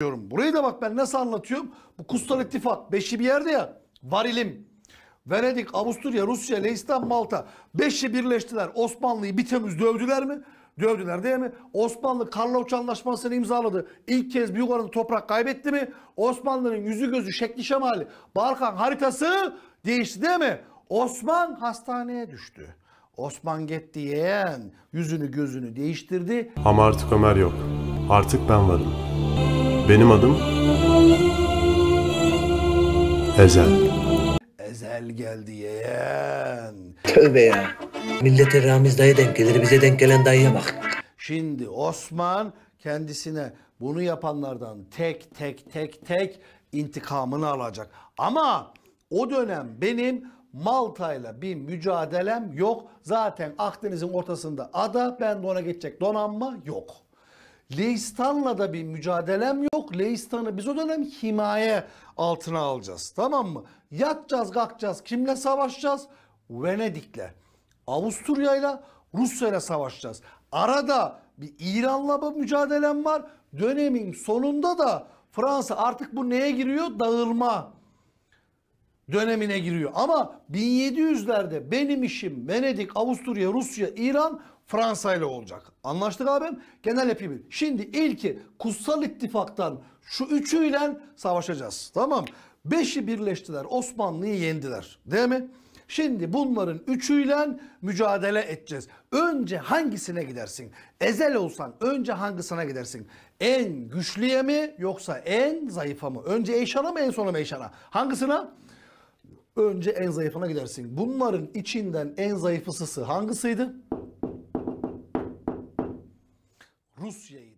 diyorum. Burayı da bak ben nasıl anlatıyorum? Bu Kustal İttifak beşi bir yerde ya. Varilim. Venedik, Avusturya, Rusya, Leistan, Malta. Beşi birleştiler. Osmanlı'yı bir Temmuz dövdüler mi? Dövdüler değil mi? Osmanlı Karlovç Anlaşması'nı imzaladı. İlk kez büyük oranda toprak kaybetti mi? Osmanlı'nın yüzü gözü şekli şemali. Balkan haritası değişti değil mi? Osman hastaneye düştü. Osman Gettiyen yüzünü gözünü değiştirdi. Ama artık Ömer yok. Artık ben varım. Benim adım Ezel. Ezel geldi yeğen. Tövbe ya. Millete Ramiz dayı denk gelir, bize denk gelen dayıya bak. Şimdi Osman kendisine bunu yapanlardan tek tek tek tek intikamını alacak. Ama o dönem benim Malta'yla bir mücadelem yok. Zaten Akdeniz'in ortasında ada, ben de ona geçecek donanma yok. Leistan'la da bir mücadelem yok. Leistan'ı biz o dönem himaye altına alacağız. Tamam mı? Yatacağız, kalkacağız. Kimle savaşacağız? Venedik'le, Avusturya'yla, Rusya'yla savaşacağız. Arada bir İran'la bir mücadelem var. Dönemin sonunda da Fransa artık bu neye giriyor? Dağılma dönemine giriyor. Ama 1700'lerde benim işim Venedik, Avusturya, Rusya, İran, Fransa ile olacak. Anlaştık abim. Genel yapayım. Şimdi ilki Kutsal ittifaktan şu üçüyle savaşacağız. Tamam. Beşi birleştiler. Osmanlı'yı yendiler. Değil mi? Şimdi bunların üçüyle mücadele edeceğiz. Önce hangisine gidersin? Ezel olsan önce hangisine gidersin? En güçlüye mi yoksa en zayıfa mı? Önce Eyşan'a mı en sona Meyşan'a? Hangisine? Önce en zayıfına gidersin. Bunların içinden en zayıfısısı hangisiydi? Rusya'ydı.